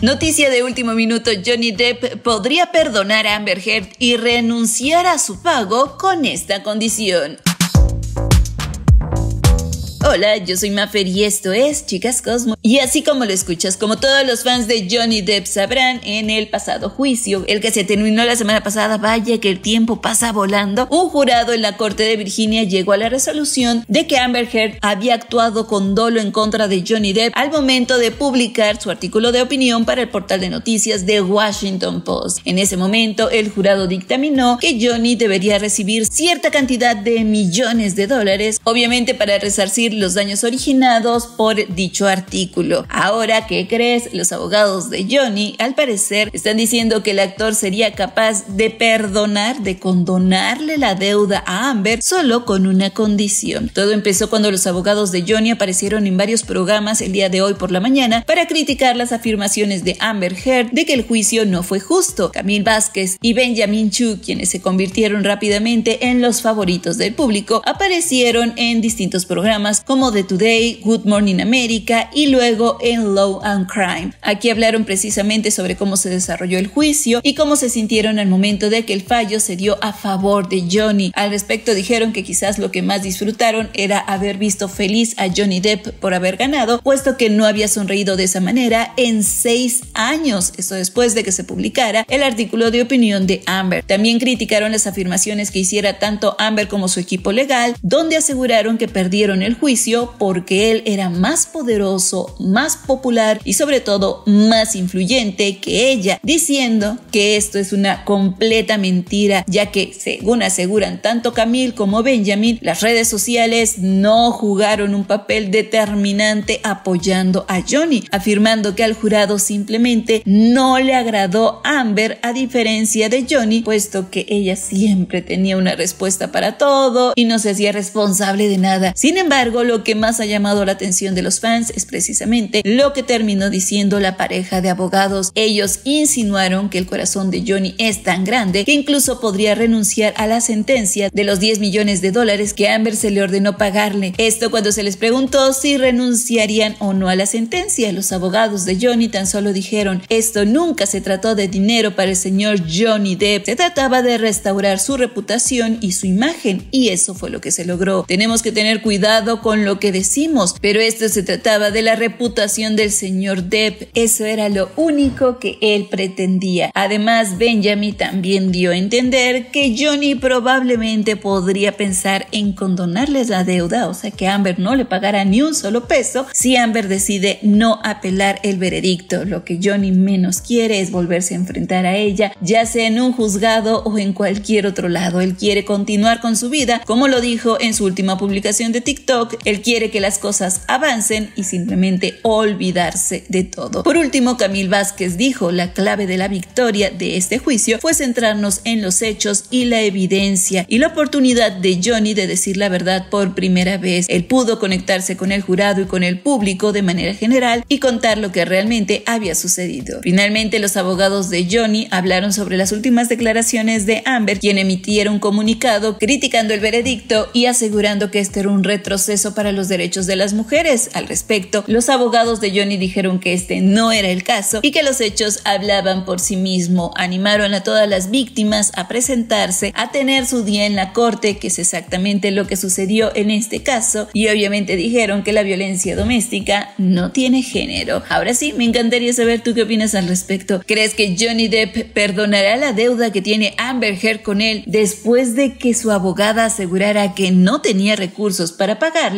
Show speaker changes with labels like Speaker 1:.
Speaker 1: Noticia de último minuto, Johnny Depp podría perdonar a Amber Heard y renunciar a su pago con esta condición. Hola, yo soy Maffer y esto es Chicas Cosmo. Y así como lo escuchas, como todos los fans de Johnny Depp sabrán, en el pasado juicio, el que se terminó la semana pasada, vaya que el tiempo pasa volando, un jurado en la corte de Virginia llegó a la resolución de que Amber Heard había actuado con dolo en contra de Johnny Depp al momento de publicar su artículo de opinión para el portal de noticias de Washington Post. En ese momento, el jurado dictaminó que Johnny debería recibir cierta cantidad de millones de dólares, obviamente para resarcir los daños originados por dicho artículo. Ahora, ¿qué crees? Los abogados de Johnny, al parecer, están diciendo que el actor sería capaz de perdonar, de condonarle la deuda a Amber solo con una condición. Todo empezó cuando los abogados de Johnny aparecieron en varios programas el día de hoy por la mañana para criticar las afirmaciones de Amber Heard de que el juicio no fue justo. Camille Vázquez y Benjamin Chu, quienes se convirtieron rápidamente en los favoritos del público, aparecieron en distintos programas como The Today, Good Morning America y luego en Law and Crime. Aquí hablaron precisamente sobre cómo se desarrolló el juicio y cómo se sintieron al momento de que el fallo se dio a favor de Johnny. Al respecto dijeron que quizás lo que más disfrutaron era haber visto feliz a Johnny Depp por haber ganado, puesto que no había sonreído de esa manera en seis años, esto después de que se publicara el artículo de opinión de Amber. También criticaron las afirmaciones que hiciera tanto Amber como su equipo legal, donde aseguraron que perdieron el juicio porque él era más poderoso, más popular y sobre todo más influyente que ella, diciendo que esto es una completa mentira, ya que según aseguran tanto Camille como Benjamin, las redes sociales no jugaron un papel determinante apoyando a Johnny, afirmando que al jurado simplemente no le agradó Amber a diferencia de Johnny, puesto que ella siempre tenía una respuesta para todo y no se hacía responsable de nada. Sin embargo, lo que más ha llamado la atención de los fans es precisamente lo que terminó diciendo la pareja de abogados. Ellos insinuaron que el corazón de Johnny es tan grande que incluso podría renunciar a la sentencia de los 10 millones de dólares que Amber se le ordenó pagarle. Esto cuando se les preguntó si renunciarían o no a la sentencia. Los abogados de Johnny tan solo dijeron, esto nunca se trató de dinero para el señor Johnny Depp, se trataba de restaurar su reputación y su imagen y eso fue lo que se logró. Tenemos que tener cuidado con lo que decimos, pero esto se trataba de la reputación del señor Depp. Eso era lo único que él pretendía. Además, Benjamin también dio a entender que Johnny probablemente podría pensar en condonarles la deuda, o sea que Amber no le pagara ni un solo peso si Amber decide no apelar el veredicto. Lo que Johnny menos quiere es volverse a enfrentar a ella, ya sea en un juzgado o en cualquier otro lado. Él quiere continuar con su vida, como lo dijo en su última publicación de TikTok, él quiere que las cosas avancen y simplemente olvidarse de todo. Por último, Camil Vázquez dijo, la clave de la victoria de este juicio fue centrarnos en los hechos y la evidencia y la oportunidad de Johnny de decir la verdad por primera vez. Él pudo conectarse con el jurado y con el público de manera general y contar lo que realmente había sucedido. Finalmente, los abogados de Johnny hablaron sobre las últimas declaraciones de Amber, quien emitieron un comunicado criticando el veredicto y asegurando que este era un retroceso para los Derechos de las Mujeres. Al respecto, los abogados de Johnny dijeron que este no era el caso y que los hechos hablaban por sí mismo. Animaron a todas las víctimas a presentarse, a tener su día en la corte, que es exactamente lo que sucedió en este caso, y obviamente dijeron que la violencia doméstica no tiene género. Ahora sí, me encantaría saber tú qué opinas al respecto. ¿Crees que Johnny Depp perdonará la deuda que tiene Amber Heard con él después de que su abogada asegurara que no tenía recursos para pagarle?